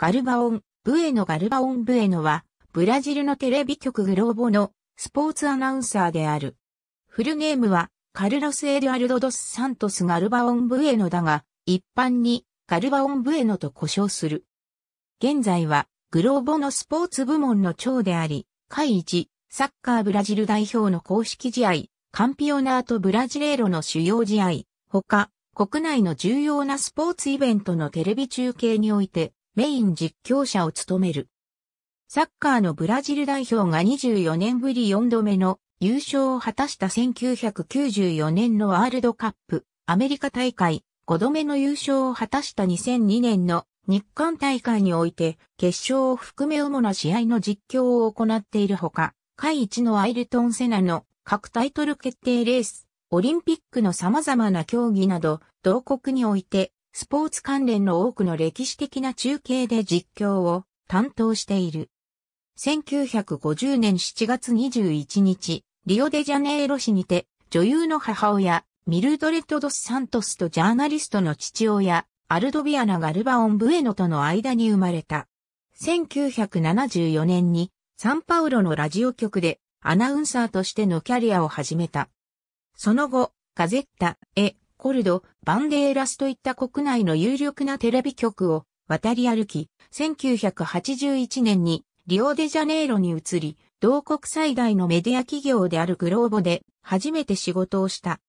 ガルバオン、ブエノガルバオンブエノは、ブラジルのテレビ局グローボのスポーツアナウンサーである。フルネームは、カルロス・エル・アルドドス・サントス・ガルバオン・ブエノだが、一般にガルバオン・ブエノと呼称する。現在は、グローボのスポーツ部門の長であり、会一、サッカーブラジル代表の公式試合、カンピオナート・ブラジレーロの主要試合、他、国内の重要なスポーツイベントのテレビ中継において、メイン実況者を務める。サッカーのブラジル代表が24年ぶり4度目の優勝を果たした1994年のワールドカップ、アメリカ大会、5度目の優勝を果たした2002年の日韓大会において、決勝を含め主な試合の実況を行っているほか、会一のアイルトン・セナの各タイトル決定レース、オリンピックの様々な競技など、同国においてスポーツ関連の多くの歴史的な中継で実況を担当している。1950年7月21日、リオデジャネイロ市にて、女優の母親、ミルドレッド・ドス・サントスとジャーナリストの父親、アルドビアナ・ガルバ・オン・ブエノとの間に生まれた。1974年に、サンパウロのラジオ局で、アナウンサーとしてのキャリアを始めた。その後、ガゼッタ、エ、コルド、バンデーラスといった国内の有力なテレビ局を渡り歩き、1981年にリオデジャネイロに移り、同国最大のメディア企業であるグローボで初めて仕事をした。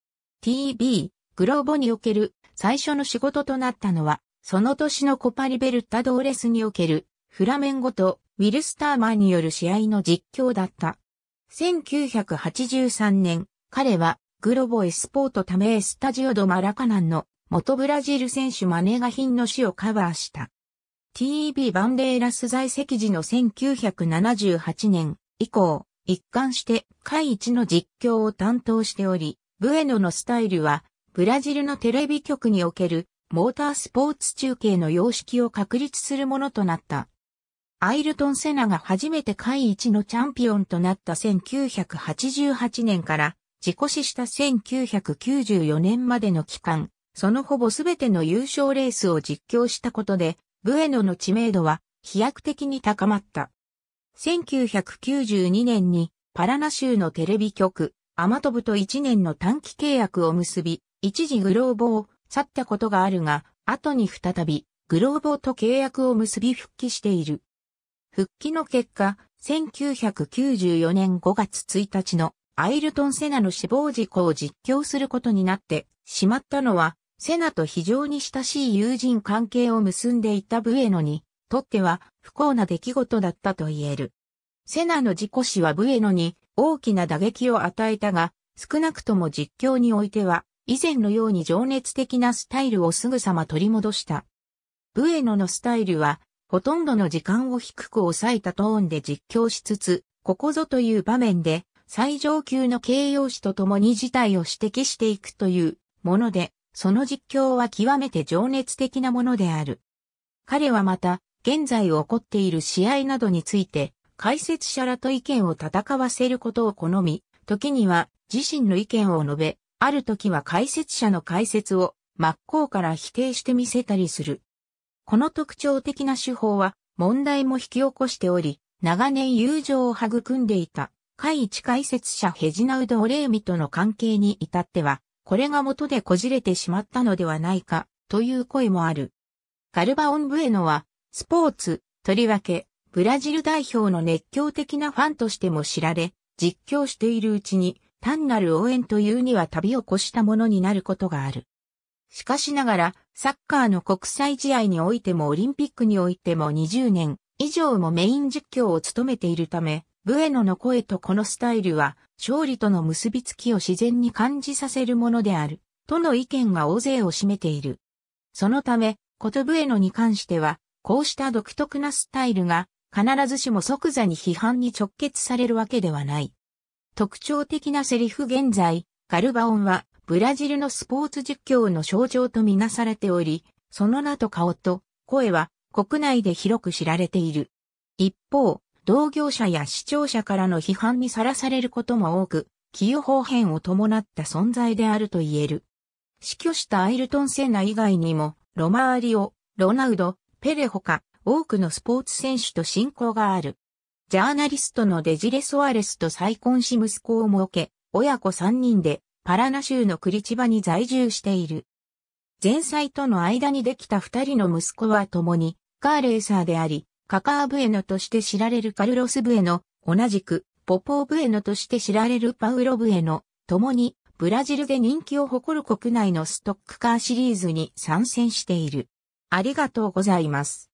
t b グローボにおける最初の仕事となったのは、その年のコパリベルタドーレスにおけるフラメンゴとウィルスターマンによる試合の実況だった。1983年、彼はグロボエスポートためエスタジオドマラカナンの元ブラジル選手マネガ品の死をカバーした。TEB バンデーラス在籍時の1978年以降、一貫して会一の実況を担当しており、ブエノのスタイルは、ブラジルのテレビ局におけるモータースポーツ中継の様式を確立するものとなった。アイルトン・セナが初めて会一のチャンピオンとなった1988年から事故死した1994年までの期間、そのほぼすべての優勝レースを実況したことで、ブエノの知名度は飛躍的に高まった。1992年にパラナ州のテレビ局、アマトブと1年の短期契約を結び、一時グローボを去ったことがあるが、後に再びグローボと契約を結び復帰している。復帰の結果、1994年5月1日のアイルトン・セナの死亡事故を実況することになってしまったのは、セナと非常に親しい友人関係を結んでいたブエノにとっては不幸な出来事だったと言える。セナの事故死はブエノに大きな打撃を与えたが、少なくとも実況においては、以前のように情熱的なスタイルをすぐさま取り戻した。ブエノのスタイルは、ほとんどの時間を低く抑えたトーンで実況しつつ、ここぞという場面で最上級の形容詞とともに事態を指摘していくというもので、その実況は極めて情熱的なものである。彼はまた、現在起こっている試合などについて、解説者らと意見を戦わせることを好み、時には自身の意見を述べ、ある時は解説者の解説を真っ向から否定してみせたりする。この特徴的な手法は問題も引き起こしており、長年友情を育んでいた。会一解説者ヘジナウド・オレーミとの関係に至っては、これが元でこじれてしまったのではないか、という声もある。ガルバ・オンブエノは、スポーツ、とりわけ、ブラジル代表の熱狂的なファンとしても知られ、実況しているうちに、単なる応援というには旅を越したものになることがある。しかしながら、サッカーの国際試合においてもオリンピックにおいても20年以上もメイン実況を務めているため、ブエノの声とこのスタイルは、勝利との結びつきを自然に感じさせるものである、との意見が大勢を占めている。そのため、ことブエノに関しては、こうした独特なスタイルが、必ずしも即座に批判に直結されるわけではない。特徴的なセリフ現在、ガルバオンは、ブラジルのスポーツ実況の象徴とみなされており、その名と顔と声は国内で広く知られている。一方、同業者や視聴者からの批判にさらされることも多く、寄与方変を伴った存在であると言える。死去したアイルトン・セナ以外にも、ロマーリオ、ロナウド、ペレほか、多くのスポーツ選手と親交がある。ジャーナリストのデジレ・ソアレスと再婚し息子を設け、親子3人でパラナ州のクリチバに在住している。前妻との間にできた2人の息子は共にカーレーサーであり、カカーブエノとして知られるカルロス・ブエノ、同じく、ポポーブエノとして知られるパウロ・ブエノ、共に、ブラジルで人気を誇る国内のストックカーシリーズに参戦している。ありがとうございます。